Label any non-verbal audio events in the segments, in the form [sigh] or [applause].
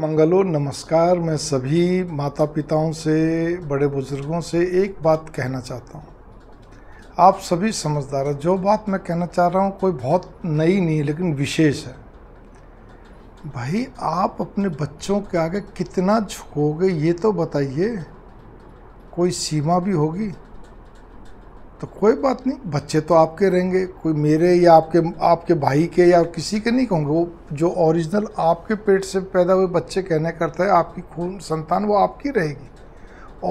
मंगलो नमस्कार मैं सभी माता पिताओं से बड़े बुज़ुर्गों से एक बात कहना चाहता हूँ आप सभी समझदार हैं जो बात मैं कहना चाह रहा हूँ कोई बहुत नई नहीं है लेकिन विशेष है भाई आप अपने बच्चों के आगे कितना झुकोगे ये तो बताइए कोई सीमा भी होगी तो कोई बात नहीं बच्चे तो आपके रहेंगे कोई मेरे या आपके आपके भाई के या किसी के नहीं कहूँगे वो जो ओरिजिनल आपके पेट से पैदा हुए बच्चे कहने करता है आपकी खून संतान वो आपकी रहेगी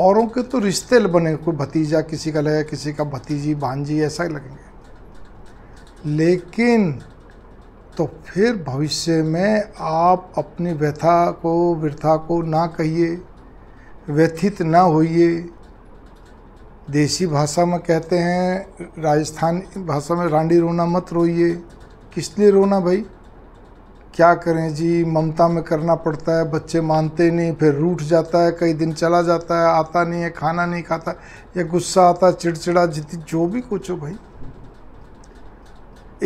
औरों के तो रिश्ते बनेंगे कोई भतीजा किसी का लगेगा किसी का भतीजी भांजी ऐसा ही लगेंगे लेकिन तो फिर भविष्य में आप अपनी व्यथा को वृथा को ना कहिए व्यथित ना होइए देसी भाषा में कहते हैं राजस्थान भाषा में रांडी रोना मत रोइए किस लिए रोना भाई क्या करें जी ममता में करना पड़ता है बच्चे मानते नहीं फिर रूठ जाता है कई दिन चला जाता है आता नहीं है खाना नहीं खाता या गुस्सा आता है चिड़चिड़ा जितनी जो भी कुछ हो भाई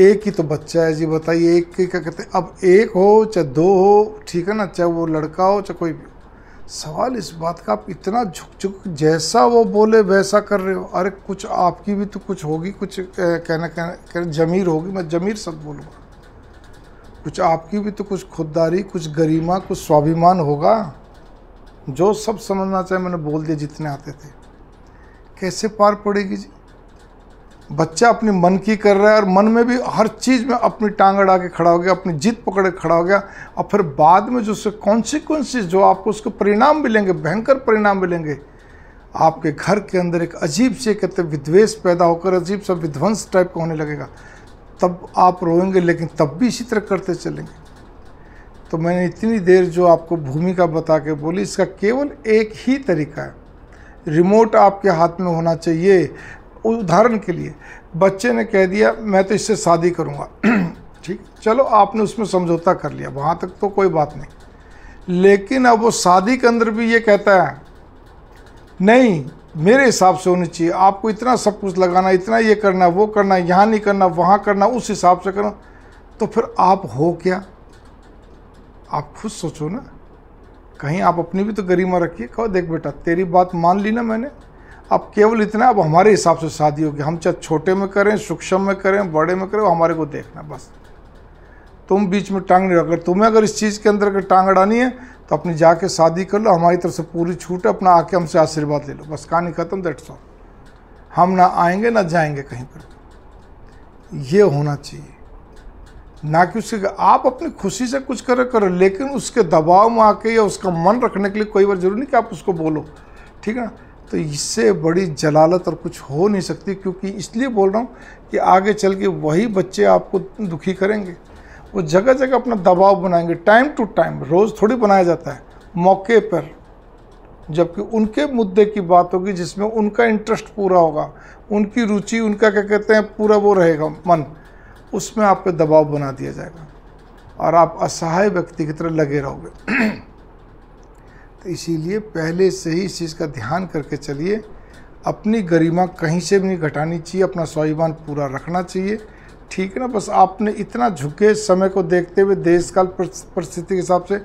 एक ही तो बच्चा है जी बताइए एक ही क्या कहते हैं अब एक हो चाहे दो हो ठीक है ना चाहे वो लड़का हो चाहे कोई भी सवाल इस बात का आप इतना झुक झुक जैसा वो बोले वैसा कर रहे हो अरे कुछ आपकी भी तो कुछ होगी कुछ कहना कहना कह जमीर होगी मैं जमीर सब बोलूँगा कुछ आपकी भी तो कुछ खुददारी कुछ गरिमा कुछ स्वाभिमान होगा जो सब समझना चाहे मैंने बोल दिया जितने आते थे कैसे पार पड़ेगी जी बच्चा अपने मन की कर रहा है और मन में भी हर चीज़ में अपनी टांग अड़ा के खड़ा हो गया अपनी जीत पकड़ के खड़ा हो गया और फिर बाद में जो उसके कॉन्सिक्वेंसेज जो आपको उसके परिणाम मिलेंगे भयंकर परिणाम मिलेंगे आपके घर के अंदर एक अजीब से कहते विद्वेष पैदा होकर अजीब सा विध्वंस टाइप का होने लगेगा तब आप रोएंगे लेकिन तब भी इसी तरह करते चलेंगे तो मैंने इतनी देर जो आपको भूमिका बता के बोली इसका केवल एक ही तरीका है रिमोट आपके हाथ में होना चाहिए उदाहरण के लिए बच्चे ने कह दिया मैं तो इससे शादी करूँगा [clears throat] ठीक चलो आपने उसमें समझौता कर लिया वहाँ तक तो कोई बात नहीं लेकिन अब वो शादी के अंदर भी ये कहता है नहीं मेरे हिसाब से होनी चाहिए आपको इतना सब कुछ लगाना इतना ये करना वो करना यहाँ नहीं करना वहाँ करना उस हिसाब से करना तो फिर आप हो क्या आप खुद सोचो ना कहीं आप अपनी भी तो गरिमा रखिए कहो देख बेटा तेरी बात मान ली ना मैंने अब केवल इतना अब हमारे हिसाब से शादी होगी हम चाहे छोटे में करें सूक्ष्म में करें बड़े में करें वो हमारे को देखना बस तुम बीच में टांग नहीं अगर तुम्हें अगर इस चीज़ के अंदर अगर टांग अड़ानी है तो अपनी जाके शादी कर लो हमारी तरफ से पूरी छूट है अपना आके हमसे आशीर्वाद ले लो बस कहानी ख़त्म दैट्स ऑल हम ना आएंगे ना जाएंगे कहीं पर ये होना चाहिए ना कि उसके आप अपनी खुशी से कुछ करो करो लेकिन उसके दबाव में आके या उसका मन रखने के लिए कोई बार जरूरी नहीं कि आप उसको बोलो ठीक है ना तो इससे बड़ी जलालत और कुछ हो नहीं सकती क्योंकि इसलिए बोल रहा हूँ कि आगे चल के वही बच्चे आपको दुखी करेंगे वो जगह जगह अपना दबाव बनाएंगे टाइम टू टाइम रोज़ थोड़ी बनाया जाता है मौके पर जबकि उनके मुद्दे की बात होगी जिसमें उनका इंटरेस्ट पूरा होगा उनकी रुचि उनका क्या कहते हैं पूरा वो रहेगा मन उसमें आप पे दबाव बना दिया जाएगा और आप असहाय व्यक्ति की तरह लगे रहोगे तो इसीलिए पहले से ही इस चीज़ का ध्यान करके चलिए अपनी गरिमा कहीं से भी नहीं घटानी चाहिए अपना स्वाभिमान पूरा रखना चाहिए ठीक है ना बस आपने इतना झुके समय को देखते हुए देश काल परिस्थिति के हिसाब से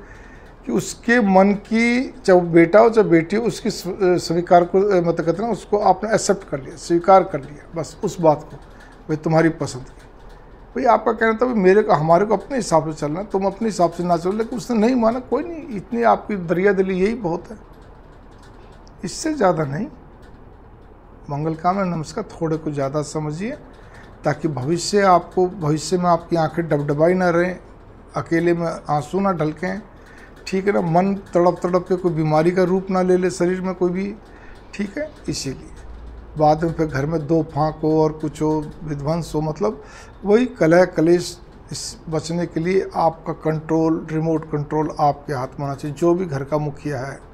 कि उसके मन की चाहे बेटा हो चाहे बेटी हो उसकी स्वीकार को मतलब कहते ना उसको आपने एक्सेप्ट कर लिया स्वीकार कर लिया बस उस बात को भाई तुम्हारी पसंद की भाई आपका कहना था मेरे को हमारे को अपने हिसाब से चलना तुम अपने हिसाब से ना चलो लेकिन उसने नहीं माना कोई नहीं इतनी आपकी दरिया दिली यही बहुत है इससे ज़्यादा नहीं मंगल कामना नमस्कार थोड़े को ज़्यादा समझिए ताकि भविष्य आपको भविष्य में आपकी आंखें डबडबाई ना रहें अकेले में आंसू ना ढलकें ठीक है ना मन तड़प तड़प के कोई बीमारी का रूप ना ले ले शरीर में कोई भी ठीक है इसीलिए बाद में फिर घर में दो फाँक हो और कुछ हो विध्वंस हो मतलब वही कलह कलेश इस बचने के लिए आपका कंट्रोल रिमोट कंट्रोल आपके हाथ में होना चाहिए जो भी घर का मुखिया है